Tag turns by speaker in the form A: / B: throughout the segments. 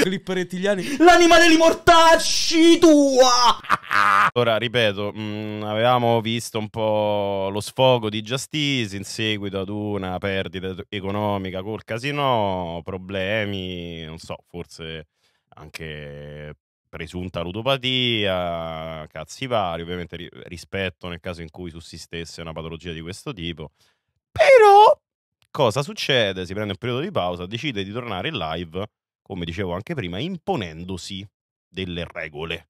A: Clipperettiliani. L'anima degli mortacci tua!
B: Ora, ripeto, mh, mm, avevamo visto un po' lo sfogo di Justice in seguito ad una perdita economica col casino, problemi, non so, forse anche presunta ludopatia, cazzi vari, ovviamente rispetto nel caso in cui sussistesse una patologia di questo tipo. Però Cosa succede? Si prende un periodo di pausa, decide di tornare in live, come dicevo anche prima, imponendosi delle regole.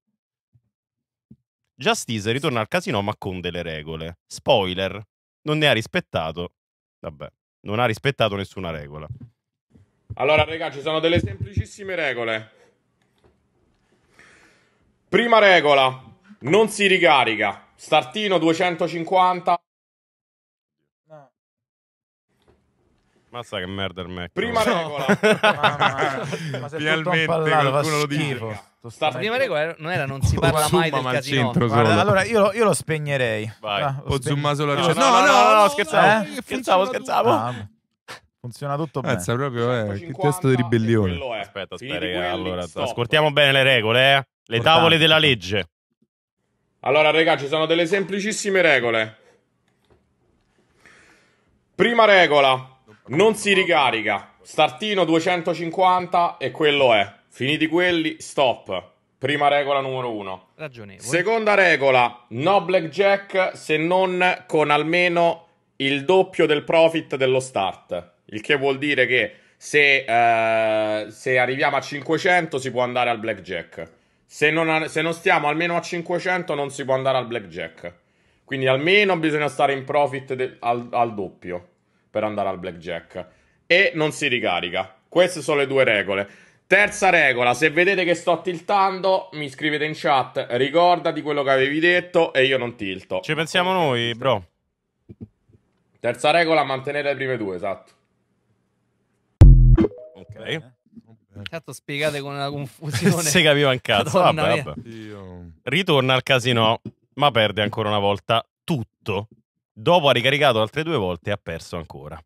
B: Justice ritorna al casino ma con delle regole. Spoiler, non ne ha rispettato. Vabbè, non ha rispettato nessuna regola.
C: Allora, ragazzi, ci sono delle semplicissime regole. Prima regola, non si ricarica. Startino 250,
B: Mazza che merda il
D: Mac. Prima no. regola. Mamma, ma Finalmente parlato, qualcuno lo dice. La prima regola non era non si parla mai del casino. Guarda, allora io
A: lo, io lo spegnerei. Vai. Ah, lo spegnerei. Solo no, no, no, no, no, scherzavo. Eh? Scherzavo,
D: scherzavo. Ah,
A: funziona tutto bene. Pensa proprio, eh, che testo di ribellione.
B: Aspetta, aspetta, allora,
A: ascoltiamo bene le regole,
B: eh. Le tavole della legge.
C: Allora, ragazzi, ci sono delle semplicissime regole. Prima regola, non si ricarica. Startino 250 e quello è. Finiti quelli, stop. Prima regola numero uno. Ragionevole. Seconda regola, no blackjack se non con almeno il doppio del profit dello start. Il che vuol dire che se, eh, se arriviamo a 500 si può andare al blackjack. Se non, se non stiamo almeno a 500 non si può andare al blackjack. Quindi almeno bisogna stare in profit de- al, al doppio per andare al blackjack. E non si ricarica. Queste sono le due regole. Terza regola, se vedete che sto tiltando, mi scrivete in chat, ricordati quello che avevi detto e io non tilto. Ci
B: pensiamo noi, bro.
C: Terza regola, mantenere le prime due, esatto.
D: Ok. Certo, spiegate con una confusione. si capiva in cazzo. Vabbè, vabbè.
B: Ritorna al casino, ma perde ancora una volta tutto Dopo ha ricaricato altre due volte e ha perso ancora.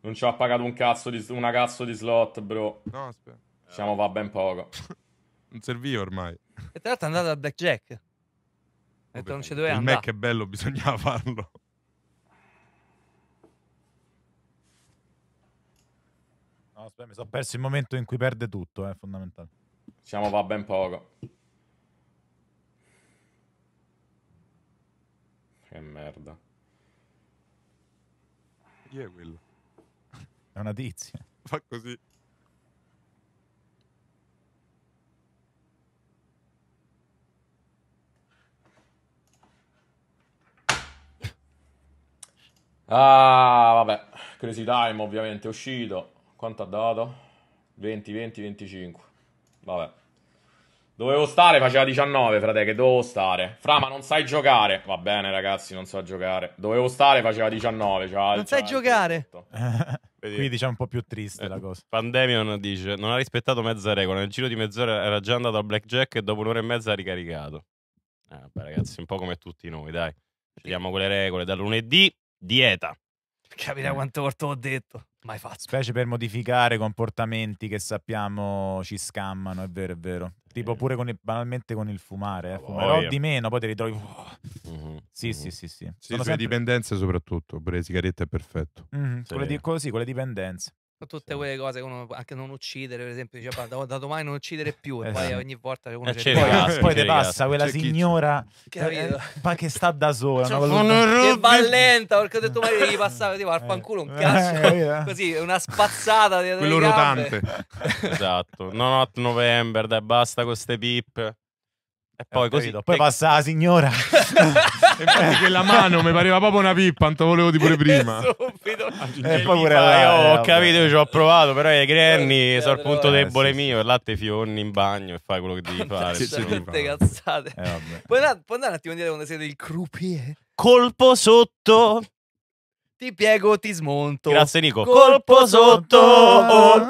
B: Non ci ha pagato
C: un cazzo di, una cazzo di slot, bro. No, aspetta. Diciamo va ben poco. non
A: serviva ormai.
D: E tra l'altro è andato a Blackjack. Ha detto non ci doveva andare. Il Mac
A: è bello, bisognava farlo.
C: No, aspetta, mi sono perso
A: il momento in cui perde tutto, è eh, fondamentale.
C: Diciamo va ben poco. merda. Chi è quello?
A: È una tizia. Fa così.
C: Ah, vabbè. Crazy Time ovviamente è uscito. Quanto ha dato? 20, 20, 25. Vabbè. Dovevo stare, faceva 19, frate, che dovevo stare. Fra, ma non sai giocare. Va bene, ragazzi,
B: non so giocare. Dovevo stare, faceva 19. Cioè,
C: non
D: sai cioè, giocare.
A: Quindi c'è un po' più triste eh, la cosa.
B: Pandemion dice, non ha rispettato mezza regola. Nel giro di mezz'ora era già andato a Blackjack e dopo un'ora e mezza ha ricaricato. Eh, vabbè, ragazzi, un po' come tutti noi, dai. Ci diamo quelle regole. Da lunedì, dieta.
D: Capita quanto corto ho detto. Mai fatto.
A: Specie per modificare comportamenti che sappiamo ci scammano, è vero, è vero. Tipo pure con il, banalmente con il fumare, eh. Ah, fumerò oh, di meno, poi ti ritrovi... Uh-huh, oh. sì, uh-huh. sì, sì, sì, sì. Sono le sempre... dipendenze soprattutto, pure le sigarette è perfetto. Mm, sì. quelle, di, così, quelle dipendenze
D: tutte sì. quelle cose che uno anche non uccidere, per esempio, diceva da, da, domani non uccidere più, e esatto. poi ogni volta che uno eh, c'è poi, rigasso, poi te passa quella signora che, eh,
A: che sta da sola, cioè, valuta... che va
D: lenta perché ho detto ma devi passare tipo al eh. fanculo un eh, cazzo, così una spazzata quello rotante.
B: esatto, no, not November, dai, basta con queste pippe. E poi eh, così. Capito. Poi e... passa
A: la signora.
D: Infatti quella
A: mano mi pareva
B: proprio una pippa, non te volevo di pure prima.
A: Subito. Ah, e poi pure là, io oh, ho capito,
B: io ci ho provato, però i granny eh, sono il punto debole sì, mio, il latte fiorni in bagno e fai quello che devi
D: fare. Tante cazzate. Eh, puoi, andare, puoi andare un attimo a dire quando siete il croupier? Colpo sotto. Ti piego, ti smonto. Grazie Nico. Colpo sotto. Oh, oh.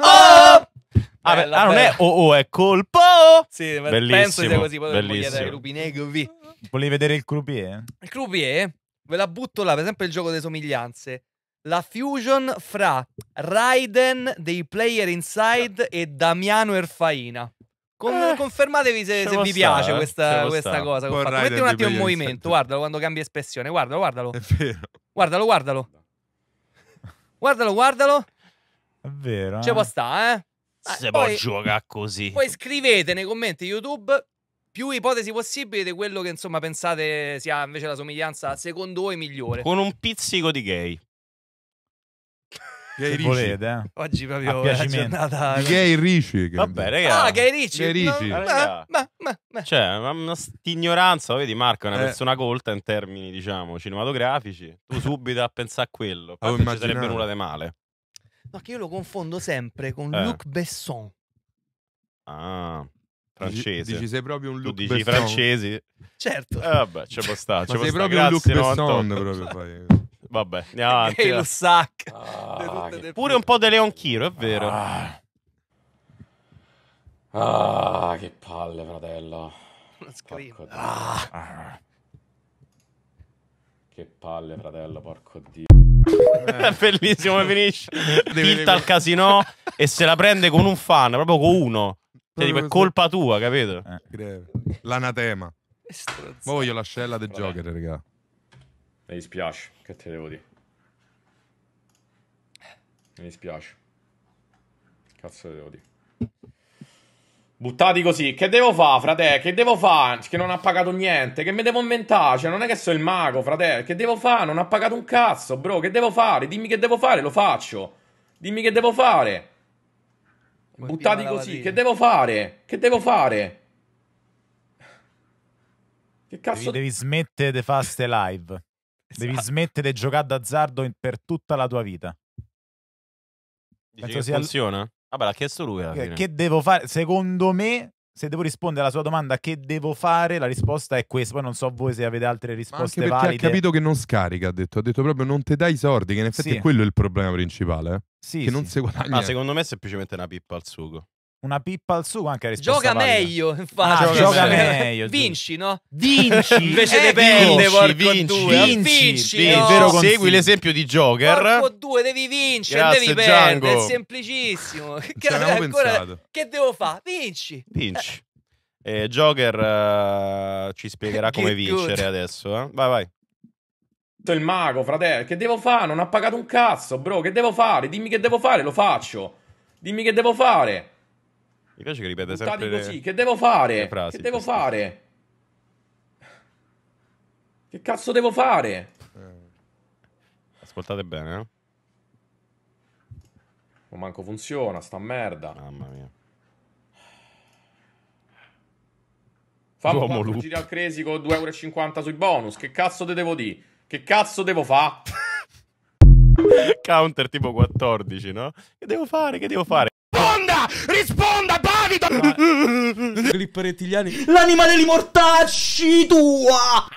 D: Ah, bella, ah non è
A: oh, oh è colpo!
D: Sì, bellissimo, penso sia così, poi chiedere Rupinegovi.
A: Volevi vedere il croupier?
D: Il croupier, ve la butto là, per esempio il gioco delle somiglianze. La fusion fra Raiden dei Player Inside e Damiano Erfaina. Con, eh, confermatevi se, se vi piace stare, eh, questa, questa cosa. Metti un attimo in movimento, guardalo quando cambia espressione. Guardalo, guardalo. È vero. Guardalo, guardalo. Guardalo, guardalo.
A: È vero. Ci può stare, eh? eh?
D: Se ah, poi, può giocare così. Poi scrivete nei commenti YouTube più ipotesi possibili di quello che insomma pensate sia invece la somiglianza secondo voi migliore. Con
B: un pizzico di gay. Gay Ricci. Volete, eh. Oggi proprio è giornata Gay Ricci. Vabbè, raga. Ah, Gay Ricci. Gay Ricci. No, ma,
D: ma, ma, ma.
B: Cioè, una ignoranza, vedi Marco, è una eh. persona colta in termini, diciamo, cinematografici. Tu subito a pensare a quello. Poi non ci sarebbe nulla di male.
D: No, che io lo confondo sempre con eh. Luc Besson.
B: Ah, francese. Dici, dici sei proprio un Luc tu dici Besson. francesi? Certo.
A: Eh, vabbè, c'è può stare. Ma sei posta. proprio Grazie, un Luc
B: Besson proprio poi. Vabbè, andiamo avanti. Hey, lo sac. Ah, Pure un po' di Leon Chiro, è vero. Ah. ah che palle,
C: fratello. Ah. ah. Che palle, fratello, porco dio.
B: Eh. Bellissimo come finisce. Tilt al casino e se la prende con un fan, proprio con uno. Cioè, tipo, è colpa tua, capito? Eh, L'anatema. Ma voglio la scella del Joker, raga.
C: Mi dispiace, che te devo dire. Mi dispiace. Cazzo te devo dire. Buttati così, che devo fare, frate? Che devo fare? Che non ha pagato niente, che mi devo inventare? Cioè, non è che sono il mago, frate. Che devo fare? Non ha pagato un cazzo, bro. Che devo fare? Dimmi che devo fare, lo faccio. Dimmi che devo fare. Vuoi Buttati così, che devo fare? Che devo fare?
A: Che cazzo? Devi, devi smettere di fare ste live. Esatto. Devi smettere di giocare d'azzardo per tutta la tua vita. Penso sia
B: funziona? Vabbè, l'ha chiesto lui. Alla Che
A: devo fare? Secondo me, se devo rispondere alla sua domanda, che devo fare? La risposta è questa. Poi non so voi se avete altre risposte Ma anche perché valide. ha capito che
C: non scarica, ha detto. Ha detto proprio non te dai i soldi, che in effetti sì. è quello il problema principale. Eh. Sì, che sì. non si guadagna.
B: Ma ah, secondo me è semplicemente una pippa al sugo una pippa al sugo anche rispetto gioca a meglio ah, infatti ah, gioca, gioca cioè, meglio eh, vinci no
D: vinci invece eh, dipende vinci vinci, due. vinci, vinci no? vero segui l'esempio di Joker porco due devi vincere Grazie, devi Django. perdere è semplicissimo che, ancora, che devo fare vinci vinci
B: eh, eh Joker uh, ci spiegherà come vincere good. adesso eh? vai vai
C: il mago fratello che devo fare non ha pagato un cazzo bro che devo fare dimmi che devo fare lo faccio dimmi che devo fare
B: mi piace che ripete sempre così, le...
C: che devo fare? Frasi, che devo queste. fare? Che cazzo devo fare?
B: Eh. Ascoltate bene, eh?
C: Non manco funziona, sta merda. Mamma mia. Fammi un giro al Cresi con 2,50€ sui bonus. Che cazzo te devo dire?
B: Che cazzo devo fare? Counter tipo 14, no? Che devo fare? Che devo fare? Risponda! Risponda!
A: capito? Clip rettiliani. L'anima degli mortacci tua!